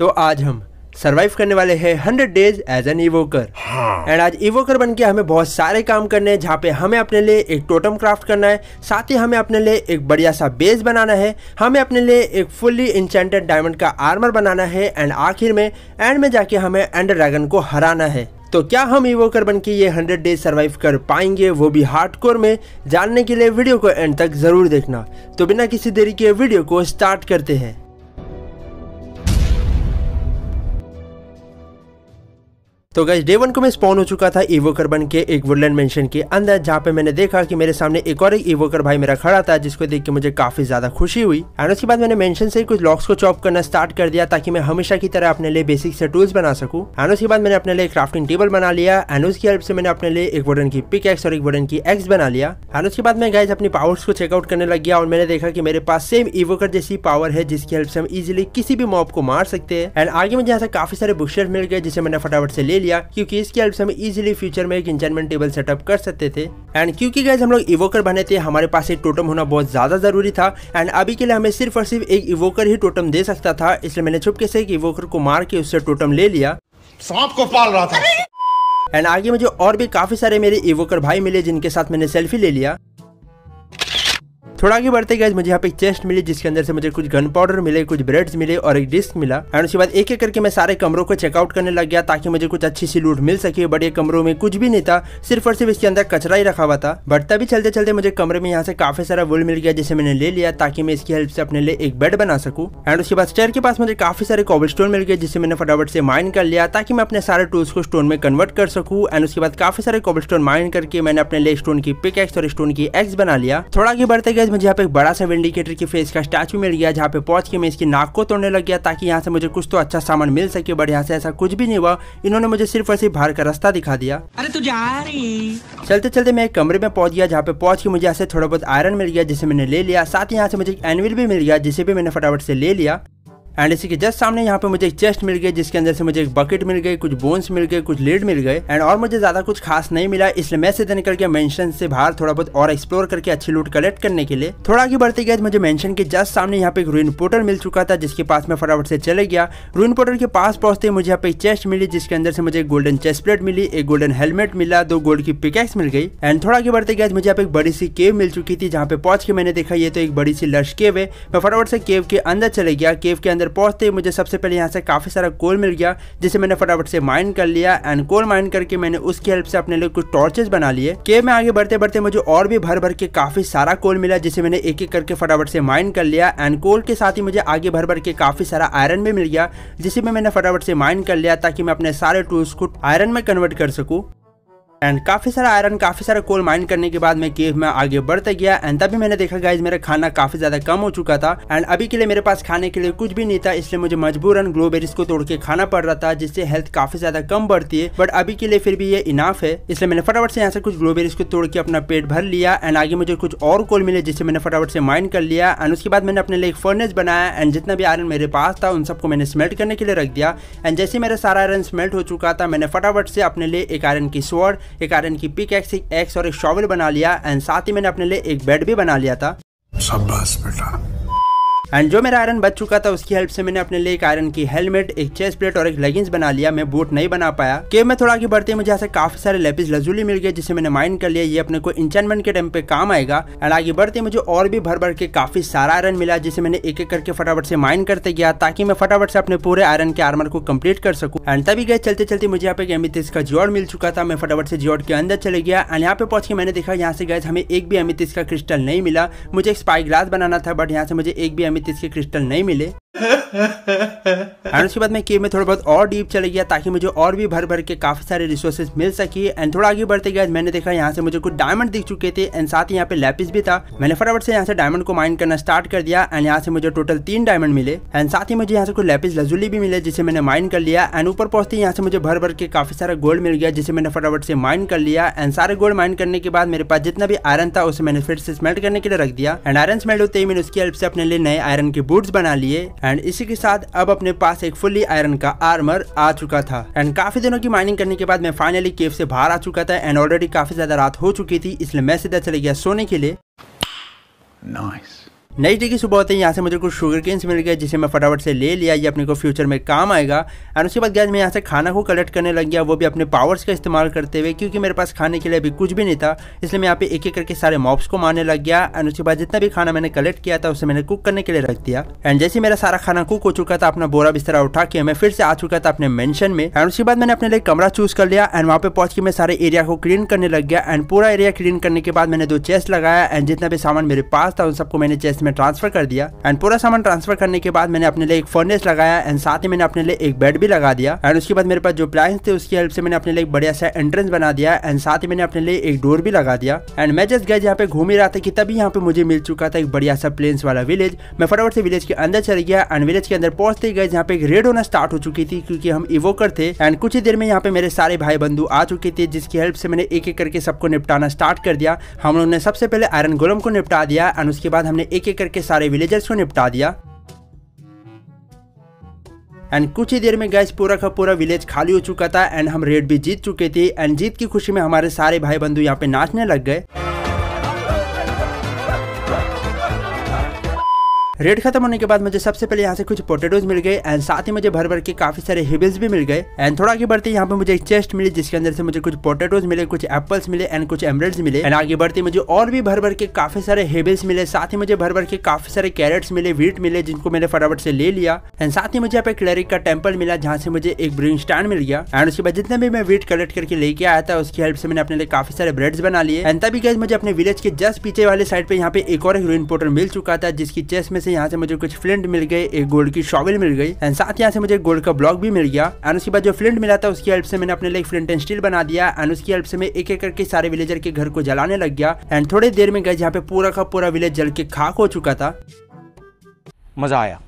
तो आज हम सर्वाइव करने वाले हैं hundred days as an evoker and आज इवोकर बन के हमें बहुत सारे काम करने हैं जहाँ पे हमें अपने लिए एक टोटम क्राफ्ट करना है साथ ही हमें अपने लिए एक बढ़िया सा बेस बनाना है हमें अपने लिए एक फुल्ली इंचेंटेड डायमंड का आर्मर बनाना है एंड आखिर में एंड में जाके हमें एंड ड्रैगन को हराना है तो क्या हम इवोकर बन के ये हंड्रेड डेज सर्वाइव कर पाएंगे वो भी कोर में जानने के लिए वीडियो को एंड तक जरूर देखना तो बिना किसी देरी के वीडियो को स्टार्ट करते हैं तो गैस डे वन को मैं स्पॉन हो चुका था इवोकर बन के एक वुडलैंड मेंशन के अंदर जहाँ पे मैंने देखा कि मेरे सामने एक और एक इवोकर भाई मेरा खड़ा था जिसको देख के मुझे काफी ज्यादा खुशी हुई एंड उसके बाद मैंने मेंशन से कुछ लॉक्स को चॉप करना स्टार्ट कर दिया ताकि मैं हमेशा की तरह अपने लिए बेसिक से टूल्स बना सकूँ एंड उसके बाद मैंने अपने लिए क्राफ्टिंग टेबल बना लिया एंड उसकी हेल्प से मैंने अपने लिए एक वुडन की पिक एक्स और एक वुडन की एक्स बना लिया एंड उसके बाद मैं गैस अपनी पावर्स को चेकआउट करने लग गया और मैंने देखा की मेरे पास सेम इवोकर जैसी पावर है जिसकी हेल्प से हम इजिली किसी भी मॉप को मार सकते हैं एंड आगे मुझे यहाँ से काफी सारे बुक्शर मिल गए जिसे मैंने फटाफट से ले लिया क्योंकि इसकी हेल्प से हम इजीली फ्यूचर में एक इंजनमेंट टेबल सेटअप कर सकते थे एंड क्योंकि गैस हम लोग इवोकर बने थे हमारे पास एक टोटम होना बहुत ज़्यादा ज़रूरी था एंड अभी के लिए हमें सिर्फ और सिर्फ एक इवोकर ही टोटम दे सकता था इसलिए मैंने छुपके से एक इवोकर को मार के उससे टोटम ले लिया सांप को पाल रहा था एंड आगे मुझे और भी काफ़ी सारे मेरे इवोकर भाई मिले जिनके साथ मैंने सेल्फी ले लिया थोड़ा आगे बढ़ते गए मुझे यहाँ पे चेस्ट मिली जिसके अंदर से मुझे कुछ गन पाउडर मिले कुछ ब्रेड्स मिले और एक डिस्क मिला एंड उसके बाद एक एक करके मैं सारे कमरों को चेकआउट करने लग गया ताकि मुझे कुछ अच्छी सी लूट मिल सके बट ये कमरों में कुछ भी नहीं था सिर्फ और सिर्फ इसके अंदर कचरा ही रखा हुआ था बट तभी चलते चलते मुझे कमरे में यहाँ से काफी सारा वुल मिल गया जिसे मैंने ले लिया ताकि मैं इसकी हेल्प से अपने लिए एक बेड बना सकूँ एंड उसके बाद स्टेयर के पास मुझे काफी सारे कॉबल स्टोन मिल गए जिसे मैंने फटाफट से माइन कर लिया ताकि मैं अपने सारे टूल्स को स्टोन में कन्वर्ट कर सकूँ एंड उसके बाद काफी सारे कॉबल स्टोन माइन करके मैंने अपने लिए स्टोन की पिक एक्स और स्टोन की एक्स बना लिया थोड़ा आगे बढ़ते गए बाद मुझे यहाँ पे एक बड़ा सा इंडिकेटर की फेस का स्टैचू मिल गया जहाँ पे पहुंच के मैं इसकी नाक को तोड़ने लग गया ताकि यहाँ से मुझे कुछ तो अच्छा सामान मिल सके बट यहाँ से ऐसा कुछ भी नहीं हुआ इन्होंने मुझे सिर्फ ऐसे बाहर का रास्ता दिखा दिया अरे तू जा रही चलते चलते मैं एक कमरे में पहुंच गया जहाँ पे पहुंच के मुझे ऐसे थोड़ा बहुत आयरन मिल गया जिसे मैंने ले लिया साथ ही यहाँ से मुझे एक एनविल भी मिल गया जिसे भी मैंने फटाफट से ले लिया एंड इसी के जस्ट सामने यहाँ पे मुझे एक चेस्ट मिल गई जिसके अंदर से मुझे एक बकेट मिल गई कुछ बोन्स मिल गए कुछ लीड मिल गए एंड और मुझे ज्यादा कुछ खास नहीं मिला इसलिए मैं सीधे निकल के मेंशन से बाहर थोड़ा बहुत और एक्सप्लोर करके अच्छी लूट कलेक्ट करने के लिए थोड़ा आगे बढ़ते गए मुझे मैंशन के जस्ट सामने यहाँ पे एक रूइन पोर्टल मिल चुका था जिसके पास मैं फटाफट से चले गया रूइन पोर्टल के पास पहुंचते ही मुझे यहाँ पे एक चेस्ट मिली जिसके अंदर से मुझे एक गोल्डन चेस्ट प्लेट मिली एक गोल्डन हेलमेट मिला दो गोल्ड की पिकेक्स मिल गई एंड थोड़ा आगे बढ़ते गए मुझे यहाँ पे एक बड़ी सी केव मिल चुकी थी जहाँ पे पहुंच के मैंने देखा ये तो एक बड़ी सी लश केव है मैं फटाफट से केव के अंदर चले गया केव के अंदर पहुंचते ही मुझे सबसे पहले यहाँ से काफ़ी सारा कोल मिल गया जिसे मैंने फटाफट से माइन कर लिया एंड कोल माइन करके मैंने उसकी हेल्प से अपने लिए कुछ टॉर्चेस बना लिए केव में आगे बढ़ते बढ़ते मुझे और भी भर भर के काफ़ी सारा कोल मिला जिसे मैंने एक एक करके फटाफट से माइन कर लिया एंड कोल के साथ ही मुझे आगे भर भर के काफ़ी सारा आयरन भी मिल गया जिसे भी मैंने फटाफट से माइन कर लिया ताकि मैं अपने सारे टूल्स को आयरन में कन्वर्ट कर सकूँ एंड काफी सारा आयरन काफी सारा कोल माइन करने के बाद मैं केव में आगे बढ़ता गया एंड तभी मैंने देखा गाइज मेरा खाना काफी ज्यादा कम हो चुका था एंड अभी के लिए मेरे पास खाने के लिए कुछ भी नहीं था इसलिए मुझे मजबूरन ग्लोबेरीज को तोड़ के खाना पड़ रहा था जिससे हेल्थ काफी ज्यादा कम बढ़ती है बट अभी के लिए फिर भी ये इनाफ है इसलिए मैंने फटाफट से यहाँ से कुछ ग्लोबेरीज को तोड़ के अपना पेट भर लिया एंड आगे मुझे कुछ और कोल मिले जिससे मैंने फटाफट से माइन कर लिया एंड उसके बाद मैंने अपने लिए एक फर्नेस बनाया एंड जितना भी आयरन मेरे पास था उन सबको मैंने स्मेल्ट करने के लिए रख दिया एंड जैसे मेरा सारा आयरन स्मेल्ट हो चुका था मैंने फटाफट से अपने लिए एक आयरन की स्वॉर्ड के कारण की पिक एक्स एक्स और एक शॉवल बना लिया एंड साथ ही मैंने अपने लिए एक बेड भी बना लिया था बेटा एंड जो मेरा आयरन बच चुका था उसकी हेल्प से मैंने अपने लिए एक आयरन की हेलमेट एक चेस्ट प्लेट और एक लेगिंग्स बना लिया मैं बूट नहीं बना पाया केव में थोड़ा आगे बढ़ते मुझे ऐसे काफी सारे लेपिस लजूली मिल गए जिसे मैंने माइंड कर लिया ये अपने को इंचनमेंट के टाइम पे काम आएगा एंड आगे बढ़ते मुझे और भी भर भर के काफी सारा आयरन मिला जिसे मैंने एक एक करके फटाफट से माइन करते गया ताकि मैं फटाफट से अपने पूरे आयरन के आर्मर को कम्प्लीट कर सकूँ एंड तभी गए चलते चलते मुझे यहाँ पे एमितिस का जोड़ मिल चुका था मैं फटाफट से जोड़ के अंदर चले गया एंड यहाँ पे पहुंच के मैंने देखा यहाँ से गए हमें एक भी एमितिस का क्रिस्टल नहीं मिला मुझे एक स्पाई ग्लास बनाना था बट यहाँ से मुझे एक भी इसके क्रिस्टल नहीं मिले एंड उसके बाद मैं केव में थोड़ा बहुत और डीप चले गया ताकि मुझे और भी भर भर के काफी सारे रिसोर्सेज मिल सके एंड थोड़ा आगे बढ़ते गया मैंने देखा यहाँ से मुझे कुछ डायमंड दिख चुके थे एंड साथ ही यहाँ पे लैपिस भी था मैंने फटाफट से यहाँ से डायमंड को माइन करना स्टार्ट कर दिया एंड यहाँ से मुझे टोटल तीन डायमंड मिले एंड साथ ही मुझे यहाँ से कुछ लैपिस लजुली भी मिले जिसे मैंने माइन कर लिया एंड ऊपर पहुंचते यहाँ से मुझे भर भर के काफी सारा गोल्ड मिल गया जिसे मैंने फटाफट से माइन कर लिया एंड सारे गोल्ड माइन करने के बाद मेरे पास जितना भी आयरन था उसे मैंने फिर से स्मेल्ट करने के लिए रख दिया एंड आयरन स्मेल्ट होते ही मैंने उसकी हेल्प से अपने लिए नए आयरन के बूट्स बना लिए एंड इसी के साथ अब अपने पास एक फुल्ली आयरन का आर्मर आ चुका था एंड काफी दिनों की माइनिंग करने के बाद मैं फाइनली केव से बाहर आ चुका था एंड ऑलरेडी काफी ज्यादा रात हो चुकी थी इसलिए मैं सीधा चले गया सोने के लिए nice. नई डे की सुबह होते हैं यहाँ से मुझे कुछ शुगर केन्स मिल गया जिसे मैं फटाफट से ले लिया ये अपने को फ्यूचर में काम आएगा एंड उसके बाद गैस मैं यहाँ से खाना को कलेक्ट करने लग गया वो भी अपने पावर्स का इस्तेमाल करते हुए क्योंकि मेरे पास खाने के लिए अभी कुछ भी नहीं था इसलिए मैं यहाँ पे एक एक करके सारे मॉप्स को मारने लग गया एंड उसके बाद जितना भी खाना मैंने कलेक्ट किया था उसे मैंने कुक करने के लिए रख दिया एंड जैसे मेरा सारा खाना कुक हो चुका था अपना बोरा बिस्तरा उठा के मैं फिर से आ चुका था अपने मेंशन में एंड उसके बाद मैंने अपने लिए कमरा चूज कर लिया एंड वहाँ पे पहुंच के मैं सारे एरिया को क्लीन करने लग गया एंड पूरा एरिया क्लीन करने के बाद मैंने दो चेस्ट लगाया एंड जितना भी सामान मेरे पास था उन सबको मैंने चेस्ट में में ट्रांसफर कर दिया एंड पूरा सामान ट्रांसफर करने के बाद मैंने अपने लिए एक फर्नेस लगाया एंड साथ ही मैंने अपने लिए एक बेड भी लगा दिया एंड उसके बाद मेरे पास जो प्लाइंस थे उसकी हेल्प से मैंने अपने लिए एक बढ़िया सा एंट्रेंस बना दिया एंड साथ ही मैंने अपने लिए एक डोर भी लगा दिया एंड मैं जस्ट गए यहाँ पे घूम ही रहा था कि तभी यहाँ पे मुझे मिल चुका था एक बढ़िया सा प्लेन्स वाला विलेज मैं फटाफट से विलेज के अंदर चल गया एंड विलेज के अंदर पहुंचते गए जहाँ पे एक रेड होना स्टार्ट हो चुकी थी क्योंकि हम इवोकर थे एंड कुछ ही देर में यहाँ पे मेरे सारे भाई बंधु आ चुके थे जिसकी हेल्प से मैंने एक एक करके सबको निपटाना स्टार्ट कर दिया हम लोगों ने सबसे पहले आयरन गोलम को निपटा दिया एंड उसके बाद हमने एक एक करके सारे विलेजर्स को निपटा दिया एंड कुछ ही देर में गैस पूरा का पूरा विलेज खाली हो चुका था एंड हम रेड भी जीत चुके थे एंड जीत की खुशी में हमारे सारे भाई बंधु यहाँ पे नाचने लग गए रेट खत्म होने के बाद मुझे सबसे पहले यहाँ से कुछ पोटेटोज मिल गए एंड साथ ही मुझे भर भर के काफी सारे हिबिल्स भी मिल गए एंड थोड़ा आगे बढ़ते यहाँ पे मुझे एक चेस्ट मिली जिसके अंदर से मुझे कुछ पोटेटोज मिले कुछ एप्पल्स मिले एंड कुछ एमरेट मिले एंड आगे बढ़ते मुझे और भी भर भर के काफी सारे हिबिल्स मिले साथ ही मुझे भर भर के काफी सारे कैरेट्स मिले वीट मिले जिनको मैंने फटाफट से ले लिया एंड साथ ही मुझे यहाँ पे क्लरिक का टेम्पल मिला जहाँ से मुझे एक ब्रिंग स्टैंड मिल गया एंड उसके बाद जितने भी मैं वीट कलेक्ट करके लेके आया था उसकी हेल्प से मैंने अपने लिए काफी सारे ब्रेड्स बना लिए एंड तभी गए मुझे अपने विलेज के जस्ट पीछे वाले साइड पे यहाँ पे एक और रोइन पोर्टल मिल चुका था जिसकी चेस्ट में से से यहाँ से मुझे कुछ फ्लिंट मिल गए एक गोल्ड की शॉवल मिल गई एंड साथ यहाँ से मुझे गोल्ड का ब्लॉक भी मिल गया एंड उसके बाद जो फ्लिंट मिला था उसकी हेल्प से मैंने अपने लिए फ्लिंट एंड स्टील बना दिया एंड उसकी हेल्प से मैं एक एक करके सारे विलेजर के घर को जलाने लग गया एंड थोड़ी देर में गए यहाँ पे पूरा का पूरा विलेज जल के खाक हो चुका था मजा आया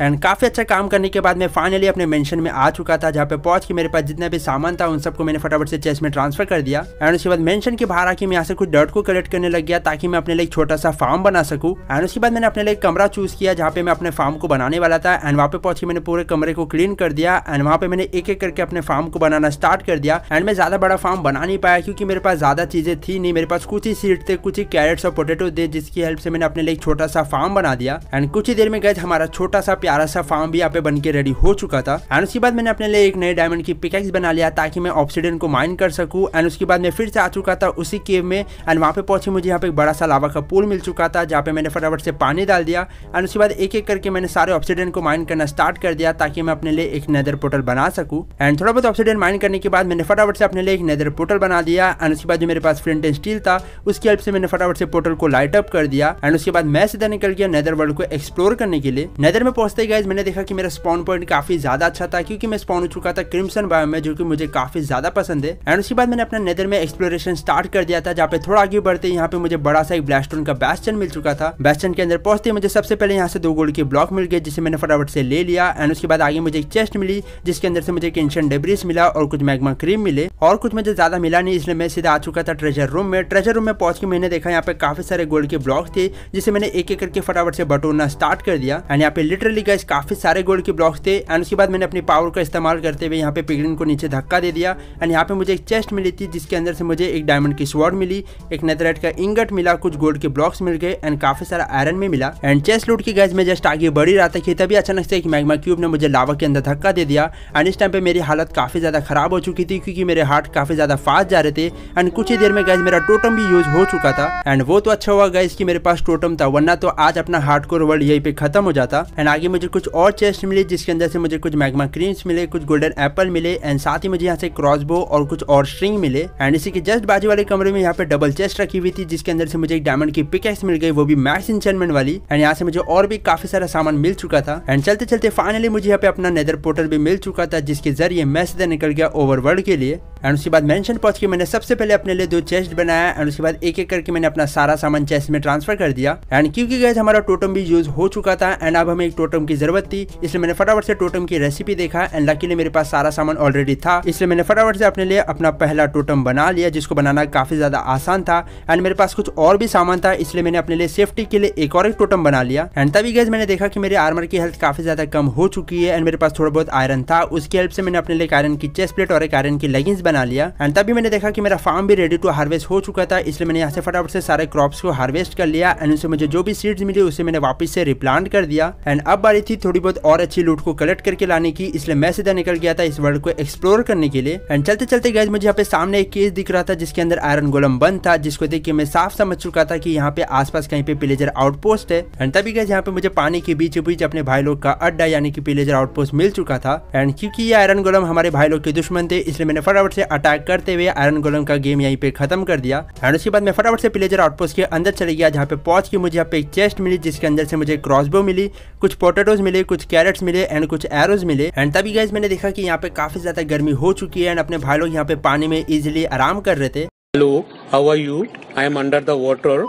एंड काफ़ी अच्छा काम करने के बाद मैं फाइनली अपने मेंशन में आ चुका था जहाँ पे पहुंच के मेरे पास जितना भी सामान था उन सबको मैंने फटाफट से चेस्ट में ट्रांसफर कर दिया एंड उसके बाद मेंशन के बाहर आके मैं यहाँ से कुछ डर्ट को कलेक्ट करने लग गया ताकि मैं अपने लिए छोटा सा फार्म बना सकूँ एंड उसके बाद मैंने अपने लिए कमरा चूज किया जहाँ पे मैं अपने फार्म को बनाने वाला था एंड वहाँ पे पहुंच के मैंने पूरे कमरे को क्लीन कर दिया एंड वहाँ पे मैंने एक एक करके अपने फार्म को बनाना स्टार्ट कर दिया एंड मैं ज़्यादा बड़ा फार्म बना नहीं पाया क्योंकि मेरे पास ज़्यादा चीज़ें थी नहीं मेरे पास कुछ ही सीट थे कुछ ही कैरेट्स और पोटेटो थे जिसकी हेल्प से मैंने अपने लिए छोटा सा फार्म बना दिया एंड कुछ ही देर में गए हमारा छोटा सा प्यारा सा फार्म भी यहाँ पे बन के रेडी हो चुका था एंड उसके बाद मैंने अपने लिए एक नए डायमंड की पिकेक्स बना लिया ताकि मैं ऑक्सीडन को माइन कर सकूँ एंड उसके बाद मैं फिर से आ चुका था उसी केव में एंड वहाँ पे पहुंचे मुझे यहाँ पे एक बड़ा सा लावा का पूल मिल चुका था जहाँ पे मैंने फटाफट से पानी डाल दिया एंड उसके बाद एक एक करके मैंने सारे ऑक्सीडन को माइन करना स्टार्ट कर दिया ताकि मैं अपने लिए एक नेदर पोर्टल बना सकूँ एंड थोड़ा बहुत ऑक्सीडन माइन करने के बाद मैंने फटाफट से अपने लिए एक नेदर पोर्टल बना दिया एंड उसके बाद जो मेरे पास फ्रंट एंड स्टील था उसकी हेल्प से मैंने फटाफट से पोर्टल को लाइट अप कर दिया एंड उसके बाद मैं सीधा निकल गया नेदर वर्ल्ड को एक्सप्लोर करने के लिए नेदर में पहुंच नमस्ते गाइज मैंने देखा कि मेरा स्पॉन पॉइंट काफी ज्यादा अच्छा था क्योंकि मैं स्पॉन हो चुका था क्रिम्सन बायो में जो कि मुझे काफी ज्यादा पसंद है एंड उसके बाद मैंने अपना नेदर में एक्सप्लोरेशन स्टार्ट कर दिया था जहाँ पे थोड़ा आगे बढ़ते यहाँ पे मुझे बड़ा सा एक ब्लास्टोन का बैस्टन मिल चुका था बैस्टन के अंदर पहुंचते मुझे सबसे पहले यहाँ से दो गोल्ड के ब्लॉक मिल गए जिसे मैंने फटाफट से ले लिया एंड उसके बाद आगे मुझे एक चेस्ट मिली जिसके अंदर से मुझे एक एंशन डेब्रिस मिला और कुछ मैगमा क्रीम मिले और कुछ मुझे ज्यादा मिला नहीं इसलिए मैं सीधा आ चुका था ट्रेजर रूम में ट्रेजर रूम में पहुंच के मैंने देखा यहाँ पे काफी सारे गोल्ड के ब्लॉक थे जिसे मैंने एक एक करके फटाफट से बटोरना स्टार्ट कर दिया एंड यहाँ पे लिटरली ऑलरेडी गैस काफ़ी सारे गोल्ड के ब्लॉक्स थे एंड उसके बाद मैंने अपनी पावर का इस्तेमाल करते हुए यहाँ पे पिगलिन को नीचे धक्का दे दिया एंड यहाँ पे मुझे एक चेस्ट मिली थी जिसके अंदर से मुझे एक डायमंड की स्वॉर्ड मिली एक नेथराइट का इंगट मिला कुछ गोल्ड के ब्लॉक्स मिल गए एंड काफ़ी सारा आयरन भी मिला एंड चेस्ट लूट की गैस में जस्ट आगे बढ़ी रहा था कि तभी अचानक से एक मैगमा क्यूब ने मुझे लावा के अंदर धक्का दे दिया एंड इस टाइम पर मेरी हालत काफ़ी ज़्यादा खराब हो चुकी थी क्योंकि मेरे हार्ट काफ़ी ज़्यादा फास्ट जा रहे थे एंड कुछ ही देर में गैस मेरा टोटम भी यूज हो चुका था एंड वो तो अच्छा हुआ गैस कि मेरे पास टोटम था वरना तो आज अपना हार्ट कोर वर्ल्ड यहीं पे खत्म हो जाता एंड आगे मुझे कुछ और चेस्ट मिली जिसके अंदर से मुझे कुछ मैगमा क्रीम्स मिले कुछ गोल्डन एप्पल मिले एंड साथ ही मुझे यहाँ से क्रॉसबो और कुछ और स्ट्रिंग मिले एंड इसी के जस्ट बाजू वाले कमरे में यहाँ पे डबल चेस्ट रखी हुई थी जिसके अंदर से मुझे एक डायमंड की पिकेक्स मिल गई वो भी मैक्स इंचमेंट वाली एंड यहाँ से मुझे और भी काफी सारा सामान मिल चुका था एंड चलते चलते फाइनली मुझे यहाँ पे अपना नेदर पोर्टल भी मिल चुका था जिसके जरिए मैं सीधा निकल गया ओवर के लिए एंड उसके बाद मेंशन पहुंच के मैंने सबसे पहले अपने लिए दो चेस्ट बनाया एंड उसके बाद एक एक करके मैंने अपना सारा सामान चेस्ट में ट्रांसफर कर दिया एंड क्योंकि गैस हमारा टोटम भी यूज हो चुका था एंड अब हमें एक टोटम की जरूरत थी इसलिए मैंने फटाफट से टोटम की रेसिपी देखा एंड लकी ने मेरे पास सारा सामान ऑलरेडी था इसलिए मैंने फटाफट से अपने लिए अपना पहला टोटम बना लिया जिसको बनाना काफी ज्यादा आसान था एंड मेरे पास कुछ और भी सामान था इसलिए मैंने अपने लिए सेफ्टी के लिए एक और एक टोटम बना लिया एंड तभी गैस मैंने देखा कि मेरे आर्मर की हेल्थ काफी ज्यादा कम हो चुकी है एंड मेरे पास थोड़ा बहुत आयरन था उसकी हेल्प से मैंने अपने लिए एक आयरन की चेस्ट प्लेट और एक आयरन की लेगिंग्स बना लिया एंड तभी मैंने देखा कि मेरा फार्म भी रेडी टू हार्वेस्ट हो चुका था इसलिए मैंने यहाँ से फटाफट से सारे क्रॉप्स को हार्वेस्ट कर लिया एंड उसे मुझे जो भी सीड्स मिली उसे मैंने वापस से रिप्लांट कर दिया एंड अब बारी थी थोड़ी बहुत और अच्छी लूट को कलेक्ट करके लाने की इसलिए मैं सीधा निकल गया था इस वर्ल्ड को एक्सप्लोर करने के लिए एंड चलते चलते गए मुझे यहाँ पे सामने एक केस दिख रहा था जिसके अंदर आयरन गोलम बंद था जिसको देख के मैं साफ समझ चुका था कि यहाँ पे आसपास कहीं पे पिलेजर आउटपोस्ट है एंड तभी गए यहाँ पे मुझे पानी के बीच बीच अपने भाई लोग का अड्डा यानी कि पिलेजर आउटपोस्ट मिल चुका था एंड क्योंकि ये आयरन गोलम हमारे भाई लोग के दुश्मन थे इसलिए मैंने फटाफट से से अटैक करते हुए आयरन गोलम का गेम यहीं पे खत्म कर दिया एंड उसके बाद मैं फटाफट से प्लेजर आउटपोस्ट के अंदर चले गया जहाँ पे पहुंच के मुझे यहाँ पे एक चेस्ट मिली जिसके अंदर से मुझे क्रॉसबो मिली कुछ पोटेटोज मिले कुछ कैरेट्स मिले एंड कुछ एरोज मिले एंड तभी गैस मैंने देखा की यहाँ पे काफी ज्यादा गर्मी हो चुकी है एंड अपने भाई लोग यहाँ पे पानी में इजिली आराम कर रहे थे hello how are you I am under the water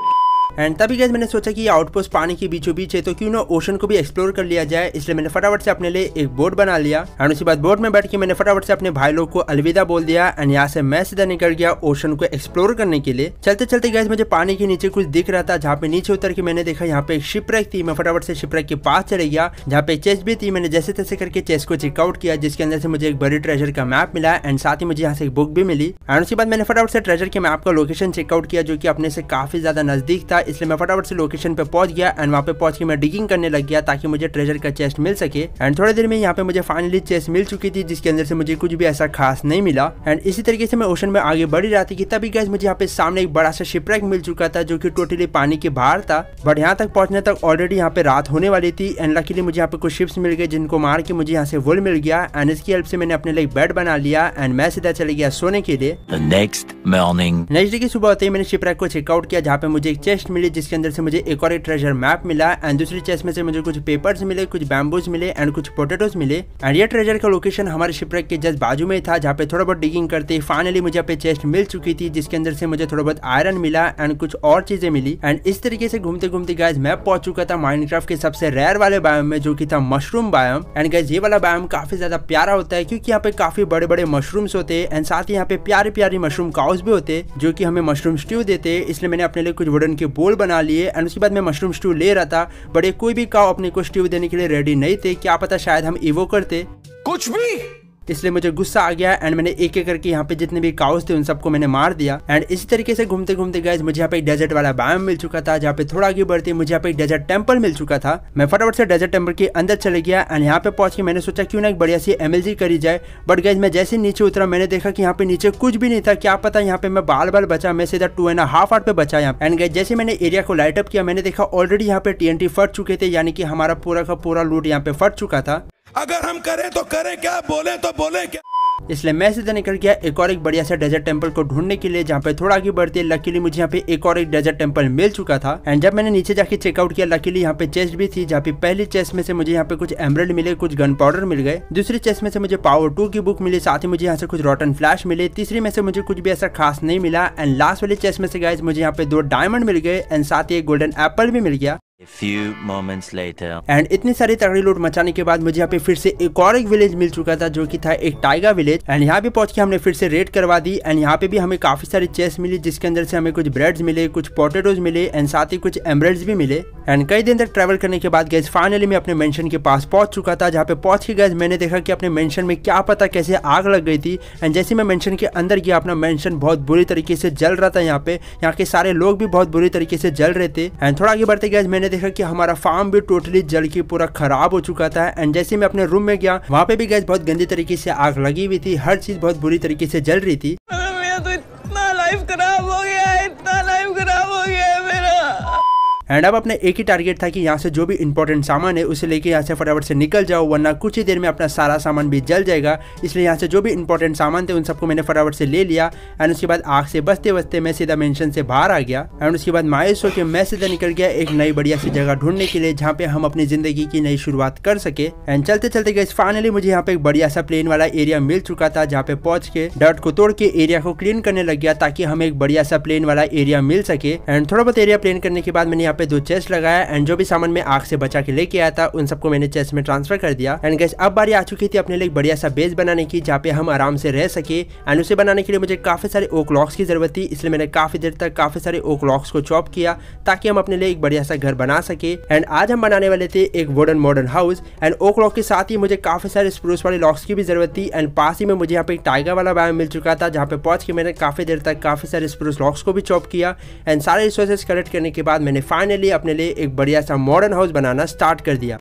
and तभी गैस मैंने सोचा कि ये आउटपोस्ट पानी के बीचों बीच है तो क्यों ना ओशन को भी एक्सप्लोर कर लिया जाए इसलिए मैंने फटाफट से अपने लिए एक बोट बना लिया एंड उसके बाद बोट में बैठ के मैंने फटाफट से अपने भाई लोग को अलविदा बोल दिया एंड यहाँ से मैं सीधा निकल गया ओशन को एक्सप्लोर करने के लिए चलते चलते गैस मुझे पानी के नीचे कुछ दिख रहा था जहाँ पे नीचे उतर के मैंने देखा यहाँ पे एक शिपरेक थी मैं फटाफट से शिपरेक के पास चले गया जहाँ पे चेस भी थी मैंने जैसे तैसे करके चेस को चेकआउट किया जिसके अंदर से मुझे एक बड़ी ट्रेजर का मैप मिला एंड साथ ही मुझे यहाँ से एक बुक भी मिली एंड उसके बाद मैंने फटाफट से ट्रेजर के मैप का लोकेशन चेकआउट किया जो की अपने से काफी ज्यादा नजदीक था इसलिए मैं फटाफट से लोकेशन पे पहुंच गया एंड वहाँ पे पहुंच के मैं डिगिंग करने लग गया ताकि मुझे ट्रेजर का चेस्ट मिल सके एंड थोड़ी देर में यहाँ पे मुझे फाइनली चेस्ट मिल चुकी थी जिसके अंदर से मुझे कुछ भी ऐसा खास नहीं मिला एंड इसी तरीके से मैं ओशन में आगे बढ़ी रहा था कि तभी गैस मुझे यहाँ पे सामने एक बड़ा सा शिपरैक मिल चुका था जो की टोटली पानी के बाहर था बट यहाँ तक पहुंचने तक ऑलरेडी यहाँ पे रात होने वाली थी एंड लकीली मुझे यहाँ पे कुछ शिप्स मिल गए जिनको मार के मुझे यहाँ से वुल मिल गया एंड इसकी हेल्प से मैंने अपने लिए बेड बना लिया एंड मैं सीधा चले गया सोने के लिए नेक्स्ट मॉर्निंग नेक्स्ट डे की सुबह होते ही मैंने शिपरैक को चेकआउट किया जहाँ पे मुझे एक चेस्ट मिली जिसके अंदर से मुझे एक और एक ट्रेजर मैप मिला एंड दूसरी चेस्ट में से मुझे कुछ पेपर्स मिले कुछ बैम्बूज मिले एंड कुछ पोटेटोज मिले एंड ये ट्रेजर का लोकेशन हमारे शिपरेक के जस्ट बाजू में था जहाँ पे थोड़ा बहुत डिगिंग करते फाइनली मुझे पे चेस्ट मिल चुकी थी जिसके अंदर से मुझे थोड़ा बहुत आयरन मिला एंड कुछ और चीजें मिली एंड इस तरीके से घूमते घूमते गाइज मैं पहुंच चुका था माइनक्राफ्ट के सबसे रेयर वाले बायोम में जो की था मशरूम बायोम एंड गाइज ये वाला बायोम काफी ज्यादा प्यारा होता है क्योंकि यहाँ पे काफी बड़े बड़े मशरूम्स होते हैं एंड साथ ही यहाँ पे प्यारे प्यारी मशरूम काउस भी होते जो की हमें मशरूम स्ट्यू देते इसलिए मैंने अपने लिए कुछ वुडन के बोल बना लिए एंड उसके बाद मैं मशरूम स्टू ले रहा था बट कोई भी काव अपने को स्टू देने के लिए रेडी नहीं थे क्या पता शायद हम इवो करते कुछ भी इसलिए मुझे गुस्सा आ गया एंड मैंने एक एक करके यहाँ पे जितने भी काउस थे उन सबको मैंने मार दिया एंड इसी तरीके से घूमते घूमते गए मुझे यहाँ पे एक डेजर्ट वाला बायोम मिल चुका था जहाँ पे थोड़ा आगे बढ़ते मुझे यहाँ पे एक डेजर्ट टेम्पल मिल चुका था मैं फटाफट से डेजर्ट टेम्पल के अंदर चले गया एंड यहाँ पे पहुंच के मैंने सोचा क्यों ना एक बढ़िया सी एम करी जाए बट गैज मैं जैसे नीचे उतरा मैंने देखा कि यहाँ पे नीचे कुछ भी नहीं था क्या पता यहाँ पे मैं बार बार बचा मैं सीधा टू एंड हाफ आर पे बचा यहाँ एंड गैज जैसे मैंने एरिया को लाइटअप किया मैंने देखा ऑलरेडी यहाँ पे टी फट चुके थे यानी कि हमारा पूरा का पूरा लूट यहाँ पे फट चुका था अगर हम करें तो करें क्या बोले तो बोले क्या इसलिए मैं सीधा निकल गया एक और एक बढ़िया सा डेजर्ट टेम्पल को ढूंढने के लिए जहाँ पे थोड़ा आगे है लकीली मुझे यहाँ पे एक और एक डेजर्ट टेम्पल मिल चुका था एंड जब मैंने नीचे जाके चेकआउट किया लकीली यहाँ पे चेस्ट भी थी जहाँ पे पहली चेस्ट में से मुझे यहाँ पे कुछ एमरल मिले कुछ गन पाउडर मिल गए दूसरी चेस्ट में से मुझे पावर टू की बुक मिली साथ ही मुझे यहाँ से कुछ रॉटन फ्लैश मिले तीसरी में से मुझे कुछ भी ऐसा खास नहीं मिला एंड लास्ट वाली चेस्ट में से गए मुझे यहाँ पे दो डायमंड मिल गए एंड साथ ही एक गोल्डन एप्पल भी मिल गया few moments later. एंड इतने सारे तगड़ी लूट मचाने के बाद मुझे यहाँ पे फिर से एक और एक विलेज मिल चुका था जो कि था एक टाइगर विलेज एंड यहाँ पे पहुंच के हमने फिर से रेड करवा दी एंड यहाँ पे भी हमें काफी सारी चेस्ट मिली जिसके अंदर से हमें कुछ ब्रेड्स मिले कुछ पोटेटोज मिले एंड साथ ही कुछ एम्ब्रेड भी मिले एंड कई दिन तक ट्रेवल करने के बाद गैस फाइनली मैं अपने मेंशन के पास पहुंच चुका था जहाँ पे पहुंच के गैस मैंने देखा कि अपने मेंशन में क्या पता कैसे आग लग गई थी एंड जैसे मैं मेंशन के अंदर गया अपना मेंशन बहुत बुरी तरीके से जल रहा था यहाँ पे यहाँ के सारे लोग भी बहुत बुरी तरीके से जल रहे थे एंड थोड़ा आगे बढ़ते गैस मैंने देखा कि हमारा फार्म भी टोटली जल के पूरा खराब हो चुका था एंड जैसे मैं अपने रूम में गया वहाँ पे भी गैस बहुत गंदी तरीके से आग लगी हुई थी हर चीज बहुत बुरी तरीके से जल रही थी मेरा तो इतना लाइफ खराब हो गया एंड अब अपना एक ही टारगेट था कि यहाँ से जो भी इंपॉर्टेंट सामान है उसे लेके यहाँ से फटाफट से निकल जाओ वरना कुछ ही देर में अपना सारा सामान भी जल जाएगा इसलिए यहाँ से जो भी इंपॉर्टेंट सामान थे उन सबको मैंने फटाफट से ले लिया एंड उसके बाद आग से बचते बसते मैं सीधा मैंशन से बाहर आ गया एंड उसके बाद मायूस होकर मैं सीधा निकल गया एक नई बढ़िया सी जगह ढूंढने के लिए जहाँ पे हम अपनी जिंदगी की नई शुरुआत कर सके एंड चलते चलते गए फाइनली मुझे यहाँ पे एक बढ़िया सा प्लेन वाला एरिया मिल चुका था जहाँ पे पहुंच के डर्ट को तोड़ के एरिया को क्लीन करने लग गया ताकि हमें एक बढ़िया सा प्लेन वाला एरिया मिल सके एंड थोड़ा बहुत एरिया प्लेन करने के बाद मैंने यहाँ पे पे दो चेस्ट लगाया एंड जो भी सामान मैं आग से बचा के लेके आया था उन सबको मैंने चेस्ट में ट्रांसफर कर दिया एंड गैस अब बारी आ चुकी थी अपने लिए बढ़िया सा बेस बनाने की जहाँ पे हम आराम से रह सके एंड उसे बनाने के लिए मुझे काफ़ी सारे ओक लॉक्स की ज़रूरत थी इसलिए मैंने काफ़ी देर तक काफ़ी सारे ओक लॉक्स को चॉप किया ताकि हम अपने लिए एक बढ़िया सा घर बना सके एंड आज हम बनाने वाले थे एक wooden modern house and oak log के साथ ही मुझे काफ़ी सारे स्प्रूस वाले लॉक्स की भी ज़रूरत थी एंड पास ही में मुझे यहाँ पे एक टाइगर वाला बायो मिल चुका था जहाँ पे पहुंच के मैंने काफ़ी देर तक काफ़ी सारे स्प्रूस लॉक्स को भी चॉप किया एंड सारे रिसोर्सेस कलेक्ट करने के बाद मैंने फाइनली अपने लिए एक बढ़िया सा मॉडर्न हाउस बनाना स्टार्ट कर दिया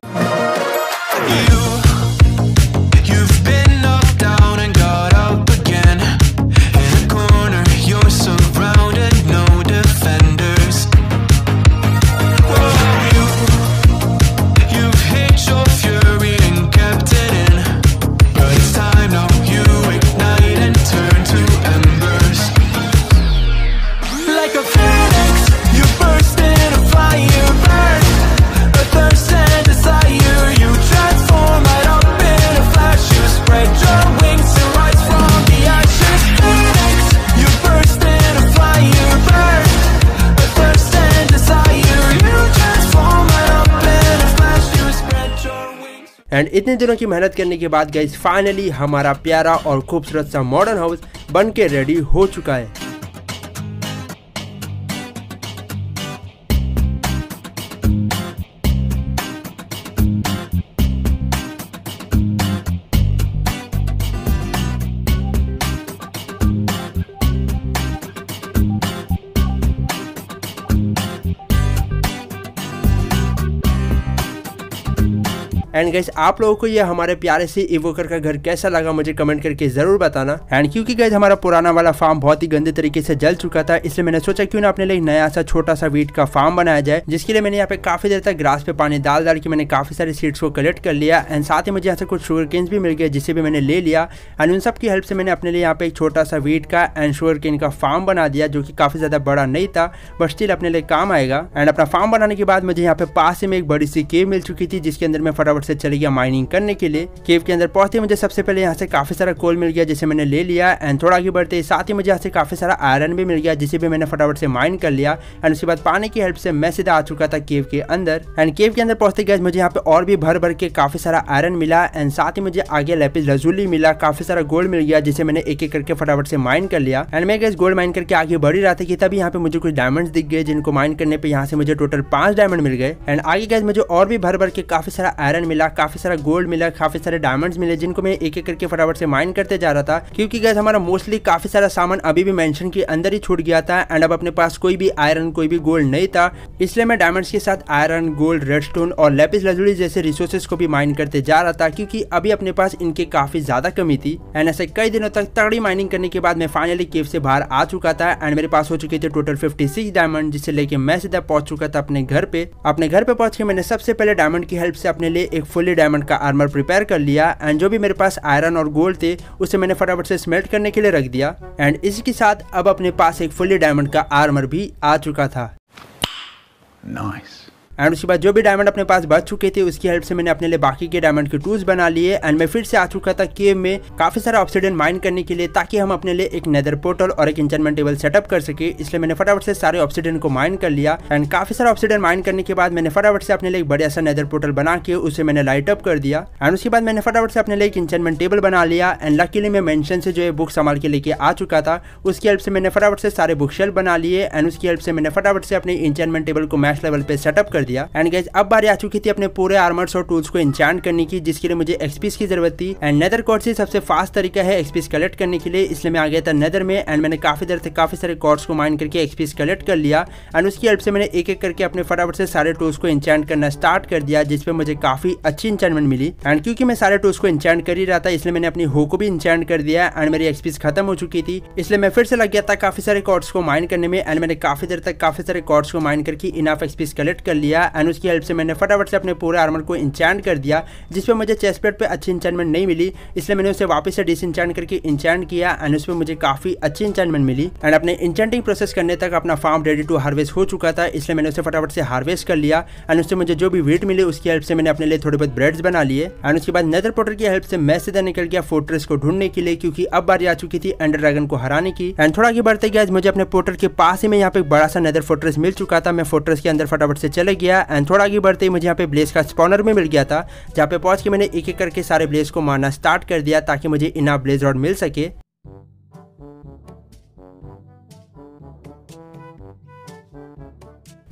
एंड इतने दिनों की मेहनत करने के बाद गाइज फाइनली हमारा प्यारा और खूबसूरत सा मॉडर्न हाउस बन के रेडी हो चुका है एंड गाइज आप लोगों को ये हमारे प्यारे से इवोकर का घर कैसा लगा मुझे कमेंट करके जरूर बताना एंड क्योंकि गाइज हमारा पुराना वाला फार्म बहुत ही गंदे तरीके से जल चुका था इसलिए मैंने सोचा क्यों ना अपने लिए नया सा छोटा सा वीट का फार्म बनाया जाए जिसके लिए मैंने यहाँ पे काफी देर तक ग्रास पे पानी डाल डाल के मैंने काफी सारे सीड्स को कलेक्ट कर लिया एंड साथ ही मुझे यहाँ से कुछ शुगर केन्स भी मिल गया जिसे भी मैंने ले लिया एंड उन सबकी हेल्प से मैंने अपने लिए यहाँ पे एक छोटा सा वीट का एंड शुगर केन का फार्म बना दिया जो की काफी ज्यादा बड़ा नहीं था बट स्टिल अपने लिए काम आएगा एंड अपना फार्म बनाने के बाद मुझे यहाँ पे पास में एक बड़ी सी केव मिल चुकी थी जिसके अंदर मैं फटाफट से चले गया माइनिंग करने के लिए केव के अंदर पहुंचते मुझे सबसे पहले यहाँ से काफी सारा कोल मिल गया जिसे मैंने ले लिया एंड थोड़ा आगे बढ़ते साथ ही मुझे यहाँ से काफी सारा आयरन भी मिल गया जिसे भी मैंने फटाफट से माइन कर लिया एंड उसके बाद पानी की हेल्प से मैं सीधा आ चुका था केव के अंदर एंड केव के अंदर पहुंचते गए मुझे यहाँ पे और भी भर भर के काफी सारा आयरन मिला एंड साथ ही मुझे आगे लेपिस रजूली मिला काफी सारा गोल्ड मिल गया जिसे मैंने एक एक करके फटाफट से माइन कर लिया एंड मैं गैस गोल्ड माइन करके आगे बढ़ ही रहा था कि तभी यहाँ पे मुझे कुछ डायमंड दिख गए जिनको माइन करने पे यहाँ से मुझे टोटल पांच डायमंड मिल गए एंड आगे गैस मुझे और भी भर भर के काफी सारा आयरन मिला काफ़ी सारा गोल्ड मिला काफ़ी सारे डायमंड्स मिले जिनको मैं एक एक करके फटाफट से माइन करते जा रहा था क्योंकि गैस हमारा मोस्टली काफ़ी सारा सामान अभी भी मैंशन के अंदर ही छूट गया था एंड अब अपने पास कोई भी आयरन कोई भी गोल्ड नहीं था इसलिए मैं डायमंड्स के साथ आयरन गोल्ड स्टोन और लेपिस लजुड़ी जैसे रिसोर्सेस को भी माइन करते जा रहा था क्योंकि अभी अपने पास इनके काफ़ी ज़्यादा कमी थी एंड ऐसे कई दिनों तक तगड़ी माइनिंग करने के बाद मैं फाइनली केव से बाहर आ चुका था एंड मेरे पास हो चुके थे टोटल 56 डायमंड जिसे लेके मैं सीधा पहुंच चुका था अपने घर पे अपने घर पे पहुंच के मैंने सबसे पहले डायमंड की हेल्प से अपने लिए एक फुल फुली डायमंड का आर्मर प्रिपेयर कर लिया एंड जो भी मेरे पास आयरन और गोल्ड थे उसे मैंने फटाफट से स्मेल्ट करने के लिए रख दिया एंड इसी के साथ अब अपने पास एक फुली डायमंड का आर्मर भी आ चुका था nice. एंड उसके बाद जो भी डायमंड अपने पास बच चुके थे उसकी हेल्प से मैंने अपने लिए बाकी के डायमंड के टूल्स बना लिए एंड मैं फिर से आ चुका था केव में काफी सारा ऑप्सीडियन माइन करने के लिए ताकि हम अपने लिए एक नेदर पोर्टल और एक इंचनमेंट टेबल सेटअप कर सके इसलिए मैंने फटाफट से सारे ऑप्सीडियन को माइन कर लिया एंड काफी सारा ऑप्सीडियन माइन करने के बाद मैंने फटाफट से अपने लिए एक बड़े सा नेदर पोर्टल बना के उसे मैंने लाइट अप कर दिया एंड उसके बाद मैंने फटाफट से अपने लिए एक इंचनमेंट टेबल बना लिया एंड लकीली मैं मेंशन से जो है बुक संभाल के लेके आ चुका था उसकी हेल्प से मैंने फटाफट से सारे बुक शेल्फ बना लिए एंड उसकी हेल्प से मैंने फटाफट से अपने इंचनमेंट टेबल को मैच लेवल पे सेटअप कर कर दिया एंड गैस अब बारी आ चुकी थी अपने पूरे आर्मर्स और टूल्स को इंचांट करने की जिसके लिए मुझे एक्सपीस की जरूरत थी एंड नेदर कोर्ट से सबसे फास्ट तरीका है एक्सपीस कलेक्ट करने के लिए इसलिए मैं आ गया था नेदर में एंड मैंने काफी देर से काफी सारे कोर्ट्स को माइंड करके एक्सपीस कलेक्ट कर लिया एंड उसकी हेल्प से मैंने एक एक करके अपने फटाफट से सारे टूल्स को इंचांट करना स्टार्ट कर दिया जिसपे मुझे काफी अच्छी इंचांटमेंट मिली एंड क्योंकि मैं सारे टूल्स को इंचांट कर ही रहा था इसलिए मैंने अपनी हो को भी इंचांट कर दिया एंड मेरी एक्सपीस खत्म हो चुकी थी इसलिए मैं फिर से लग गया था काफी सारे कोर्ट्स को माइंड करने में एंड मैंने काफी देर तक काफी सारे कोर्ट्स को माइंड करके इनाफ एक्सपीस कलेक्ट कर लिया दिया एंड उसकी हेल्प से मैंने फटाफट से अपने पूरे आर्मर को इंचैंड कर दिया जिस पर मुझे चेस्ट प्लेट पर अच्छी इंचैंडमेंट नहीं मिली इसलिए मैंने उसे वापस से डिसइंचैंड करके इंचैंड किया एंड उसमें मुझे काफ़ी अच्छी इंचैंडमेंट मिली एंड अपने इंचैंडिंग प्रोसेस करने तक अपना फार्म रेडी टू हार्वेस्ट हो चुका था इसलिए मैंने उसे फटाफट से हार्वेस्ट कर लिया एंड उससे मुझे जो भी वेट मिली उसकी हेल्प से मैंने अपने लिए थोड़े बहुत ब्रेड्स बना लिए एंड उसके बाद नेदर पोर्टर की हेल्प से मैं सीधा निकल गया फोर्ट्रेस को ढूंढने के लिए क्योंकि अब बारी आ चुकी थी एंडर ड्रैगन को हराने की एंड थोड़ा आगे बढ़ते गया मुझे अपने पोर्टर के पास ही में यहाँ पे बड़ा सा नेदर फोर्ट्रेस मिल चुका था मैं फोर्ट्रेस के अंदर फटाफट से चले गया एंड थोड़ा आगे बढ़ते ही मुझे यहाँ पे ब्लेस का स्पॉनर में मिल गया था जहाँ पे पहुँच के मैंने एक एक करके सारे ब्लेस को मारना स्टार्ट कर दिया ताकि मुझे इना ब्लेज रॉड मिल सके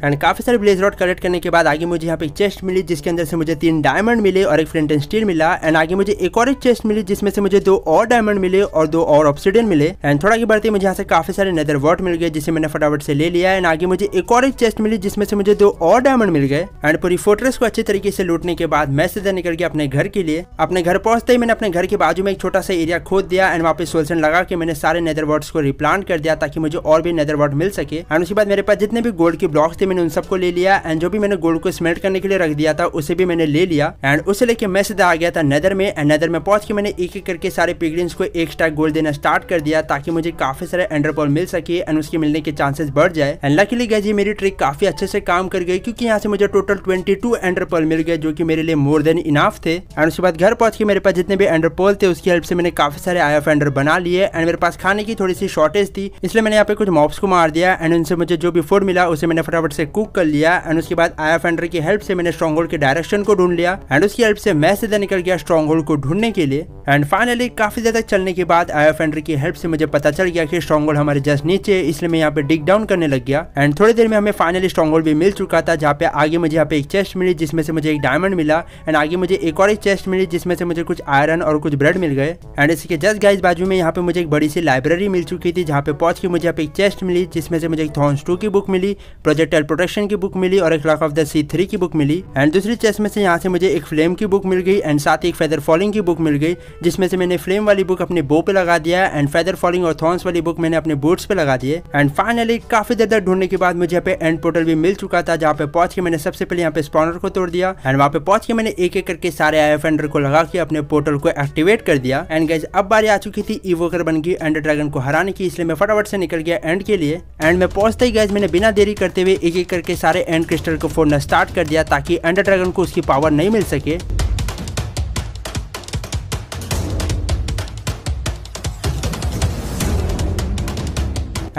एंड काफ़ी सारे ब्लेज रॉड कलेक्ट करने के बाद आगे मुझे यहाँ पे एक चेस्ट मिली जिसके अंदर से मुझे तीन डायमंड मिले और एक फ्लिंट एंड स्टील मिला एंड आगे मुझे एक और एक चेस्ट मिली जिसमें से मुझे दो और डायमंड मिले और दो और ऑप्सीडियन मिले एंड थोड़ा आगे बढ़ते मुझे यहाँ से काफी सारे नेदर वर्ट मिल गए जिसे मैंने फटाफट से ले लिया एंड आगे मुझे एक और एक चेस्ट मिली जिसमें से मुझे दो और डायमंड मिल गए एंड पूरी फोर्ट्रेस को अच्छे तरीके से लूटने के बाद मैं सीधा निकल गया अपने घर के लिए अपने घर पहुंचते ही मैंने अपने घर के बाजू में एक छोटा सा एरिया खोद दिया एंड वहाँ पे सोलसन लगा के मैंने सारे नेदर वर्ड्स को रिप्लांट कर दिया ताकि मुझे और भी नेदर वर्ड मिल सके एंड उसके बाद मेरे पास जितने भी गोल्ड के ब्लॉक्स थे मैंने उन सबको ले लिया एंड जो भी मैंने गोल्ड को स्मेल्ट करने के लिए रख दिया था उसे भी मैंने ले लिया एंड उसे लेके मैं सीधा आ गया था नदर में एंड नदर में पहुंच के मैंने एक एक करके सारे पिगलिंस को एक स्टार गोल्ड देना स्टार्ट कर दिया ताकि मुझे काफी सारे एंडरपॉल मिल सके एंड उसके मिलने के चांसेस बढ़ जाए एंड लकीली गए जी मेरी ट्रिक काफी अच्छे से काम कर गई क्योंकि यहाँ से मुझे टोटल ट्वेंटी टू एंडरपॉल मिल गए जो की मेरे लिए मोर देन इनाफ थे एंड उसके बाद घर पहुंच के मेरे पास जितने भी एंडरपॉल थे उसकी हेल्प से मैंने काफी सारे आई ऑफ एंडर बना लिए एंड मेरे पास खाने की थोड़ी सी शॉर्टेज थी इसलिए मैंने यहाँ पे कुछ मॉप्स को मार दिया एंड उनसे मुझे जो भी फूड मिला उसे मैंने फटाफट से कुक कर लिया एंड उसके बाद आया फेंडर की हेल्प से मैंने स्ट्रॉन्ग के डायरेक्शन को ढूंढ लिया एंड उसकी हेल्प से मैं सीधा निकल गया स्ट्रॉन्ग को ढूंढने के लिए एंड फाइनली काफी ज्यादा चलने के बाद आया फेंडर की हेल्प से मुझे पता चल गया कि स्ट्रॉन्ग हमारे जस्ट नीचे है इसलिए मैं यहाँ पे डिग डाउन करने लग गया एंड थोड़ी देर में हमें फाइनली स्ट्रॉन्ग भी मिल चुका था जहाँ पे आगे मुझे यहाँ पे एक चेस्ट मिली जिसमें से मुझे एक डायमंड मिला एंड आगे मुझे एक और एक चेस्ट मिली जिसमें से मुझे कुछ आयरन और कुछ ब्रेड मिल गए एंड इसके जस्ट गाइस बाजू में यहाँ पे मुझे एक बड़ी सी लाइब्रेरी मिल चुकी थी जहाँ पे पहुंच के मुझे यहाँ पे एक चेस्ट मिली जिसमें से मुझे एक थॉन्स टू की बुक मिली प्रोजेक्टर प्रोटेक्शन की बुक मिली और एक luck of the sea three की बुक मिली एंड दूसरी चेस्ट में से यहाँ से मुझे एक फ्लेम की बुक मिल गई एंड साथ ही एक फेदर फॉलिंग की बुक मिल गई जिसमें से मैंने फ्लेम वाली बुक अपने बो पे लगा दिया एंड फेदर फॉलिंग और थॉन्स वाली बुक मैंने अपने बूट्स पे लगा दिए एंड फाइनली काफी देर तक ढूंढने के बाद मुझे यहाँ पे एंड पोर्टल भी मिल चुका था जहाँ पे पहुंच के मैंने सबसे पहले यहाँ पे स्पॉनर को तोड़ दिया एंड वहाँ पे पहुंच के मैंने एक एक करके सारे आई एफ को लगा के अपने पोर्टल को एक्टिवेट कर दिया एंड गैस अब बारी आ चुकी थी ईवोकर बन की एंड ड्रैगन को हराने की इसलिए मैं फटाफट से निकल गया एंड के लिए एंड मैं पहुंचते ही गैस मैंने बिना देरी करते हुए एक एक करके सारे एंड क्रिस्टल को फोड़ना स्टार्ट कर दिया ताकि एंडर ड्रैगन को उसकी पावर नहीं मिल सके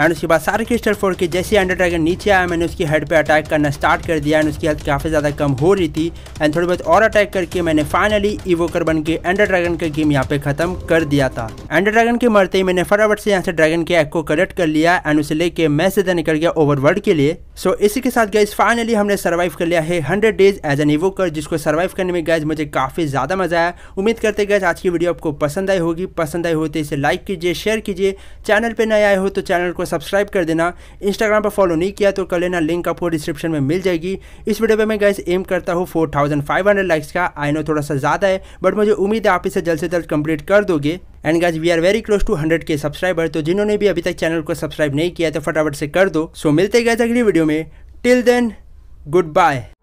एंड उसके बाद सारे क्रिस्टल फोड़ के जैसे अंडर ड्रैगन नीचे आया मैंने उसकी हेड पे अटैक करना स्टार्ट कर दिया एंड उसकी हेल्थ काफ़ी ज़्यादा कम हो रही थी एंड थोड़ी बहुत और अटैक करके मैंने फाइनली इवोकर बन के अंडर ड्रैगन का गेम यहाँ पे खत्म कर दिया था अंडर ड्रैगन के मरते ही मैंने फटाफट से यहाँ से ड्रैगन के एग को कलेक्ट कर लिया एंड उसे लेके मैसेज निकल गया ओवर के लिए सो so, इसी के साथ गैस फाइनली हमने सर्वाइव कर लिया है hundred days as an evoker जिसको सर्वाइव करने में गैस मुझे काफ़ी ज़्यादा मज़ा आया उम्मीद करते गैस आज की वीडियो आपको पसंद आई होगी पसंद आई हो तो इसे लाइक कीजिए शेयर कीजिए चैनल पे नए आए हो तो चैनल को सब्सक्राइब कर देना इंस्टाग्राम पर फॉलो नहीं किया तो कर लेना लिंक आपको डिस्क्रिप्शन में मिल जाएगी इस वीडियो पर मैं गैस एम करता हूँ फोर लाइक्स का आई नो थोड़ा सा ज़्यादा है बट मुझे उम्मीद है आप इसे जल्द से जल्द कंप्लीट कर दोगे and guys we are very close to hundred के सब्सक्राइबर तो जिन्होंने भी अभी तक चैनल को सब्सक्राइब नहीं किया तो फटाफट से कर दो सो मिलते गए अगली वीडियो में टिल देन गुड बाय